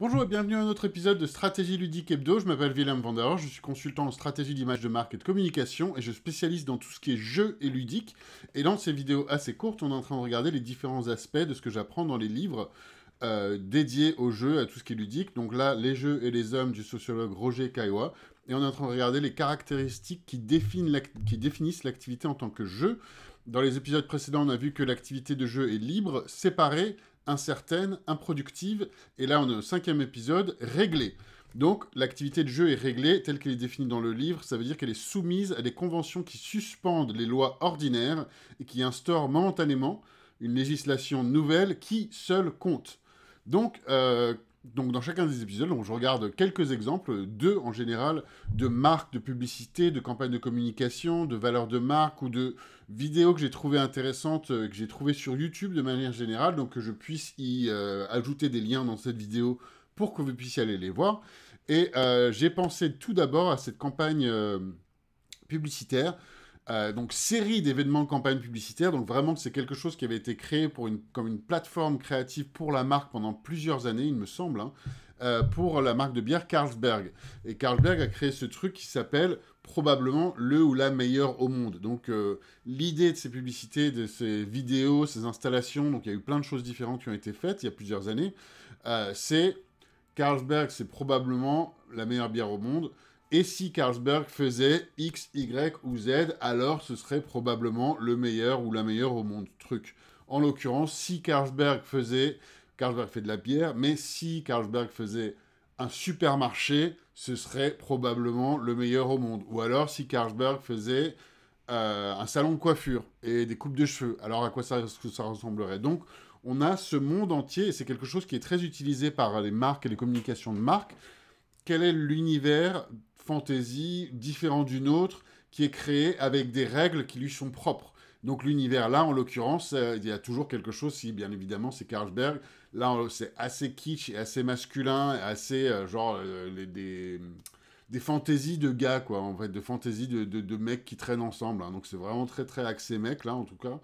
Bonjour et bienvenue à un autre épisode de Stratégie Ludique Hebdo. Je m'appelle Willem Vandor, je suis consultant en stratégie d'image de marque et de communication et je spécialise dans tout ce qui est jeu et ludique. Et dans ces vidéos assez courtes, on est en train de regarder les différents aspects de ce que j'apprends dans les livres euh, dédiés aux jeux, à tout ce qui est ludique. Donc là, les jeux et les hommes du sociologue Roger Caillois. Et on est en train de regarder les caractéristiques qui, qui définissent l'activité en tant que jeu. Dans les épisodes précédents, on a vu que l'activité de jeu est libre, séparée incertaine, improductive. Et là, on est au cinquième épisode, réglé. Donc, l'activité de jeu est réglée telle qu'elle est définie dans le livre. Ça veut dire qu'elle est soumise à des conventions qui suspendent les lois ordinaires et qui instaurent momentanément une législation nouvelle qui seule compte. Donc, euh, donc dans chacun des épisodes, je regarde quelques exemples, deux en général, de marques, de publicité, de campagnes de communication, de valeurs de marque ou de vidéos que j'ai trouvées intéressantes, euh, que j'ai trouvées sur YouTube de manière générale, donc que je puisse y euh, ajouter des liens dans cette vidéo pour que vous puissiez aller les voir. Et euh, j'ai pensé tout d'abord à cette campagne publicitaire euh, donc série d'événements campagne publicitaire, donc vraiment c'est quelque chose qui avait été créé comme une plateforme créative pour la marque pendant plusieurs années, il me semble, hein, euh, pour la marque de bière Carlsberg. Et Carlsberg a créé ce truc qui s'appelle probablement le ou la meilleure au monde. Donc euh, l'idée de ces publicités, de ces vidéos, ces installations, donc il y a eu plein de choses différentes qui ont été faites il y a plusieurs années, c'est Carlsberg, c'est probablement la meilleure bière au monde et si Carlsberg faisait X, Y ou Z, alors ce serait probablement le meilleur ou la meilleure au monde truc. En l'occurrence, si Carlsberg faisait... Carlsberg fait de la bière, mais si Carlsberg faisait un supermarché, ce serait probablement le meilleur au monde. Ou alors si Carlsberg faisait euh, un salon de coiffure et des coupes de cheveux, alors à quoi ça, ça ressemblerait Donc on a ce monde entier, et c'est quelque chose qui est très utilisé par les marques et les communications de marques. Quel est l'univers Fantaisie différente d'une autre qui est créée avec des règles qui lui sont propres. Donc l'univers là, en l'occurrence, euh, il y a toujours quelque chose, si bien évidemment c'est Carlsberg, là c'est assez kitsch et assez masculin, assez euh, genre euh, des, fantaisies de gars, quoi, en fait, de fantaisies de, de, mecs qui traînent ensemble. Hein. Donc c'est vraiment très très axé mec là, en tout cas.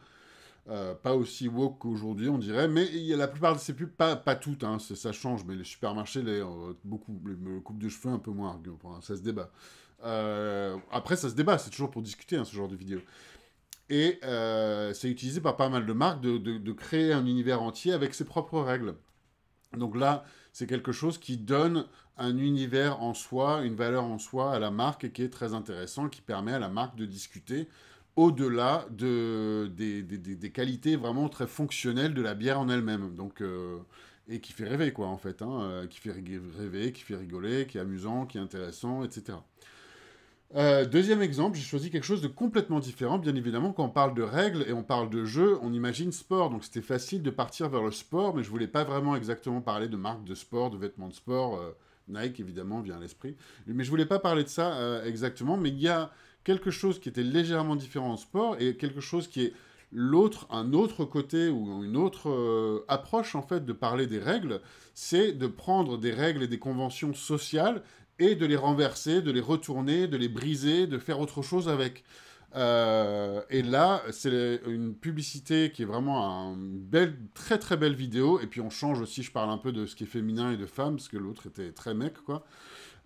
Euh, pas aussi woke qu'aujourd'hui, on dirait, mais il a la plupart de ces pubs, pas, toutes, hein, ça change, mais les supermarchés, les, euh, beaucoup, les coupes de cheveux, un peu moins, ça se débat. Euh, après, ça se débat, c'est toujours pour discuter, hein, ce genre de vidéo. Et c'est utilisé par pas mal de marques de, de, créer un univers entier avec ses propres règles. Donc là, c'est quelque chose qui donne un univers en soi, une valeur en soi à la marque et qui est très intéressant, qui permet à la marque de discuter au-delà de, des, qualités vraiment très fonctionnelles de la bière en elle-même. Donc, euh, et qui fait rêver, quoi, en fait. Hein, euh, qui fait rêver, qui fait rigoler, qui est amusant, qui est intéressant, etc. Euh, deuxième exemple, j'ai choisi quelque chose de complètement différent. Bien évidemment, quand on parle de règles et on parle de jeux, on imagine sport. Donc c'était facile de partir vers le sport, mais je ne voulais pas vraiment exactement parler de marques de sport, de vêtements de sport. Nike, évidemment, vient à l'esprit. Mais je ne voulais pas parler de ça exactement. Mais il y a, quelque chose qui était légèrement différent en sport et quelque chose qui est l'autre, un autre côté ou une autre euh, approche en fait de parler des règles, c'est de prendre des règles et des conventions sociales et de les renverser, de les retourner, de les briser, de faire autre chose avec. Euh, et là, c'est une publicité qui est vraiment une très très belle vidéo. Et puis on change aussi, je parle un peu de ce qui est féminin et de femme, parce que l'autre était très mec, quoi.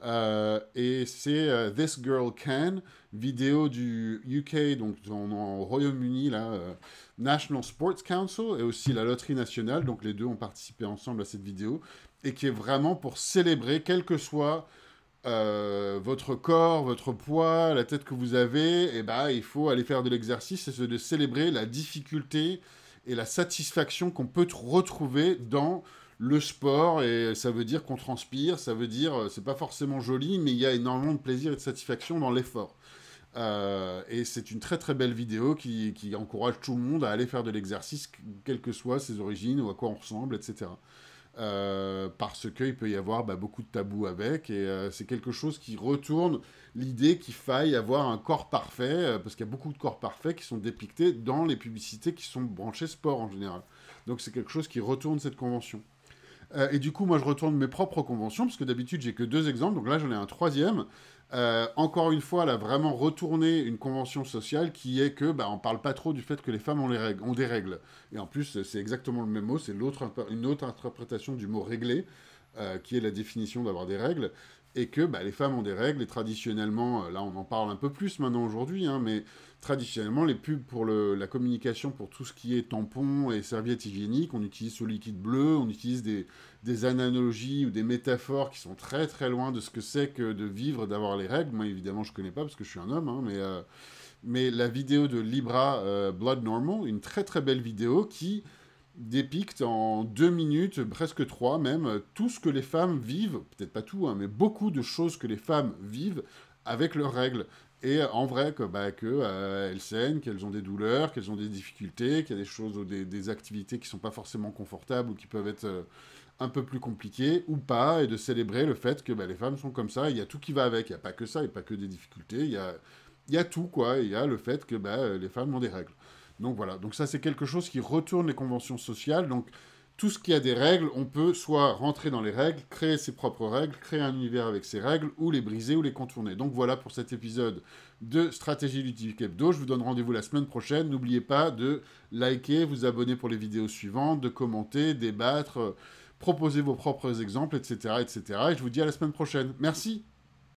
Euh, et c'est euh, This Girl Can, vidéo du UK, donc en, Royaume-Uni, là, National Sports Council et aussi la Loterie Nationale. Donc les deux ont participé ensemble à cette vidéo et qui est vraiment pour célébrer, quel que soit euh, votre corps, votre poids, la tête que vous avez, et eh ben il faut aller faire de l'exercice et de célébrer la difficulté et la satisfaction qu'on peut retrouver dans le sport. Et ça veut dire qu'on transpire, ça veut dire, euh, c'est pas forcément joli, mais il y a énormément de plaisir et de satisfaction dans l'effort. Euh, et c'est une très très belle vidéo qui, encourage tout le monde à aller faire de l'exercice, quelles que soient ses origines ou à quoi on ressemble, etc. Euh, parce qu'il peut y avoir bah, beaucoup de tabous avec, et euh, c'est quelque chose qui retourne l'idée qu'il faille avoir un corps parfait, euh, parce qu'il y a beaucoup de corps parfaits qui sont dépictés dans les publicités qui sont branchées sport en général. Donc c'est quelque chose qui retourne cette convention. Euh, et du coup, moi, je retourne mes propres conventions, parce que d'habitude, j'ai que deux exemples. Donc là, j'en ai un troisième. Euh, encore une fois, elle a vraiment retourné une convention sociale qui est que, bah, on parle pas trop du fait que les femmes ont, les règles, ont des règles. Et en plus, c'est exactement le même mot, c'est l'autre, une autre interprétation du mot régler, euh, qui est la définition d'avoir des règles. Et que bah, les femmes ont des règles, et traditionnellement, là on en parle un peu plus maintenant aujourd'hui, hein, mais traditionnellement, les pubs pour la communication, pour tout ce qui est tampons et serviettes hygiéniques, on utilise ce liquide bleu, on utilise des, analogies ou des métaphores qui sont très très loin de ce que c'est que de vivre, d'avoir les règles. Moi, évidemment, je connais pas parce que je suis un homme, hein, mais, euh, mais la vidéo de Libra euh, Blood Normal, une très très belle vidéo qui dépicte en deux minutes, presque trois même, tout ce que les femmes vivent, peut-être pas tout, hein, mais beaucoup de choses que les femmes vivent avec leurs règles. Et euh, en vrai, que, bah, que, euh, elles saignent, qu'elles ont des douleurs, qu'elles ont des difficultés, qu'il y a des choses ou des, activités qui ne sont pas forcément confortables ou qui peuvent être euh, un peu plus compliquées ou pas, et de célébrer le fait que bah, les femmes sont comme ça. Il y a tout qui va avec. Il n'y a pas que ça, il n'y a pas que des difficultés. Il y a, y a tout, quoi. Il y a le fait que bah, les femmes ont des règles. Donc voilà. Donc ça, c'est quelque chose qui retourne les conventions sociales. Donc tout ce qui a des règles, on peut soit rentrer dans les règles, créer ses propres règles, créer un univers avec ses règles, ou les briser ou les contourner. Donc voilà pour cet épisode de Stratégie Ludique Hebdo. Je vous donne rendez-vous la semaine prochaine. N'oubliez pas de liker, vous abonner pour les vidéos suivantes, de commenter, débattre, euh, proposer vos propres exemples, etc., etc. Et je vous dis à la semaine prochaine. Merci